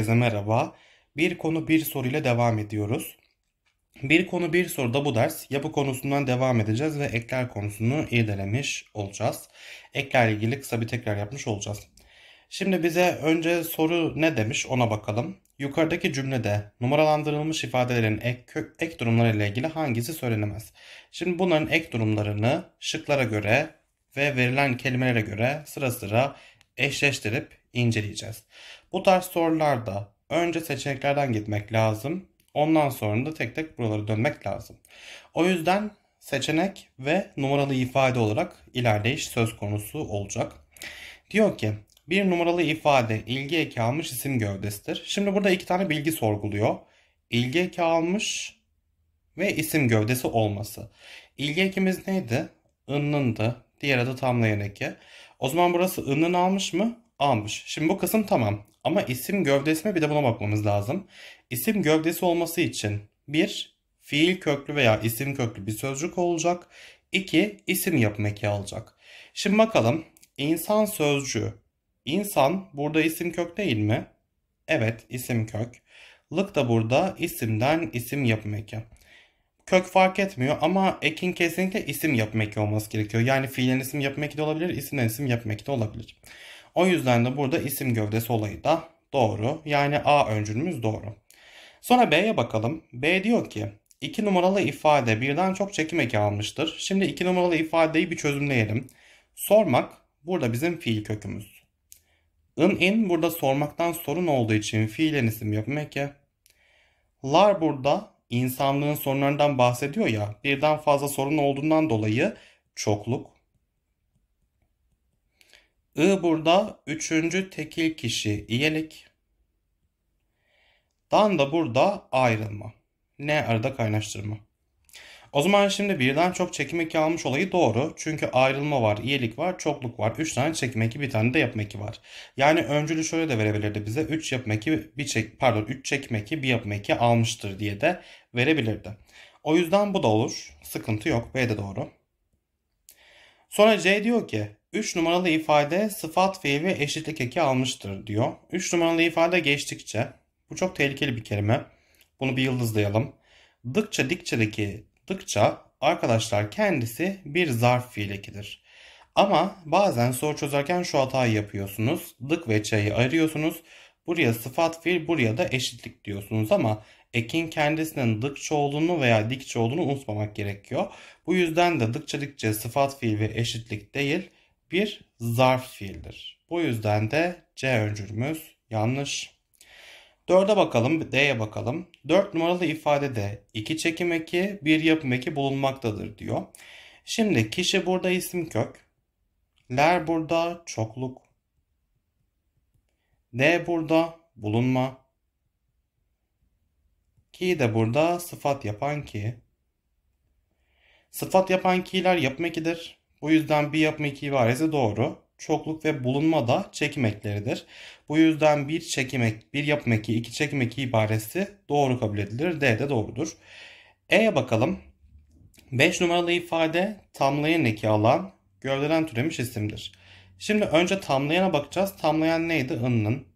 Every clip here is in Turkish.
Herkese merhaba. Bir konu bir soruyla devam ediyoruz. Bir konu bir soruda bu ders yapı konusundan devam edeceğiz ve ekler konusunu irdelemiş olacağız. Eklerle ilgili kısa bir tekrar yapmış olacağız. Şimdi bize önce soru ne demiş ona bakalım. Yukarıdaki cümlede numaralandırılmış ifadelerin ek, ek durumları ile ilgili hangisi söylenemez? Şimdi bunların ek durumlarını şıklara göre ve verilen kelimelere göre sıra sıra eşleştirip inceleyeceğiz. Bu tarz sorularda önce seçeneklerden gitmek lazım. Ondan sonra da tek tek buralara dönmek lazım. O yüzden seçenek ve numaralı ifade olarak ilerleyiş söz konusu olacak. Diyor ki bir numaralı ifade ilgi eki almış isim gövdesidir. Şimdi burada iki tane bilgi sorguluyor. İlgi eki almış ve isim gövdesi olması. İlgi ekimiz neydi? Innındı. Diğer adı tamlayan eki. O zaman burası ının almış mı? almış. Şimdi bu kısım tamam. Ama isim gövdesi mi bir de buna bakmamız lazım. İsim gövdesi olması için bir fiil köklü veya isim köklü bir sözcük olacak. 2. isim yapım eki alacak. Şimdi bakalım insan sözcüğü. İnsan burada isim kök değil mi? Evet isim kök. Lık da burada isimden isim yapım eki. Kök fark etmiyor ama ekin kesinlikle isim yapım eki olması gerekiyor. Yani fiilen isim yapım eki de olabilir, isimden isim yapım eki de olabilir. O yüzden de burada isim gövdesi olayı da doğru. Yani A öncülümüz doğru. Sonra B'ye bakalım. B diyor ki 2 numaralı ifade birden çok çekim eki almıştır. Şimdi 2 numaralı ifadeyi bir çözümleyelim. Sormak burada bizim fiil kökümüz. In in burada sormaktan sorun olduğu için fiilen isim yapım eki. Lar burada insanlığın sorunlarından bahsediyor ya birden fazla sorun olduğundan dolayı çokluk I burada üçüncü tekil kişi iyelik. Dan da burada ayrılma. Ne arada kaynaştırma. O zaman şimdi birden çok çekim almış olayı doğru. Çünkü ayrılma var, iyilik var, çokluk var. 3 tane çekim bir tane de yapım var. Yani öncülü şöyle de verebilirdi bize. 3 yapmeki bir çek, pardon 3 çekmeki bir yapmeki almıştır diye de verebilirdi. O yüzden bu da olur. Sıkıntı yok. B de doğru. Sonra C diyor ki 3 numaralı ifade sıfat fiili eşitlik eki almıştır diyor. 3 numaralı ifade geçtikçe bu çok tehlikeli bir kelime. Bunu bir yıldızlayalım. Dıkça dikçedeki dıkça arkadaşlar kendisi bir zarf fiil ekidir. Ama bazen soru çözerken şu hatayı yapıyorsunuz. Dık ve çayı ayırıyorsunuz. Buraya sıfat fiil, buraya da eşitlik diyorsunuz ama ekin kendisinin dıkça olduğunu veya dikçe olduğunu unutmamak gerekiyor. Bu yüzden de dıkça dikçe sıfat fiil ve eşitlik değil, bir zarf fiildir. Bu yüzden de C öncülümüz yanlış. 4'e bakalım, D'ye bakalım. 4 numaralı ifadede 2 çekim eki, 1 yapım eki bulunmaktadır diyor. Şimdi kişi burada isim kök. Ler burada çokluk. D burada bulunma. Ki de burada sıfat yapan ki. Sıfat yapan ki'ler yapım ekidir. Bu yüzden bir yapma iki ibaresi doğru. Çokluk ve bulunma da çekim ekleridir. Bu yüzden bir çekim ek, bir yapım eki, iki çekim eki ibaresi doğru kabul edilir. D de doğrudur. E'ye bakalım. 5 numaralı ifade tamlayan eki alan gövdeden türemiş isimdir. Şimdi önce tamlayana bakacağız. Tamlayan neydi? I'nın.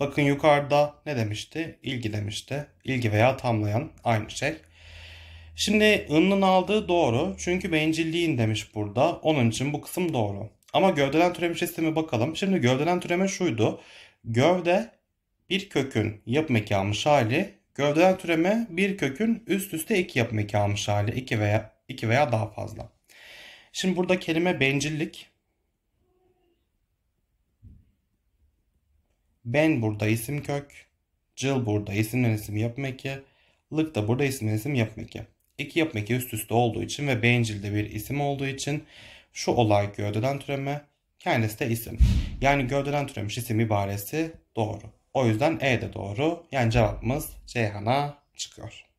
Bakın yukarıda ne demişti? İlgi demişti. İlgi veya tamlayan aynı şey. Şimdi ının aldığı doğru çünkü bencilliğin demiş burada. Onun için bu kısım doğru. Ama gövdelen türeme sistemi bakalım. Şimdi gövdelen türeme şuydu. Gövde bir kökün yap eki almış hali. Gövdelen türeme bir kökün üst üste iki yap eki almış hali. 2 veya iki veya daha fazla. Şimdi burada kelime bencillik. Ben burada isim kök. Cıl burada isimden isim yap eki. Lık da burada isimden isim yap eki. 2 yapım 2 üst üste olduğu için ve bencilde bir isim olduğu için şu olay gövdeden türeme kendisi de isim. Yani gövdeden türemiş isim ibaresi doğru. O yüzden E de doğru. Yani cevabımız Ceyhan'a çıkıyor.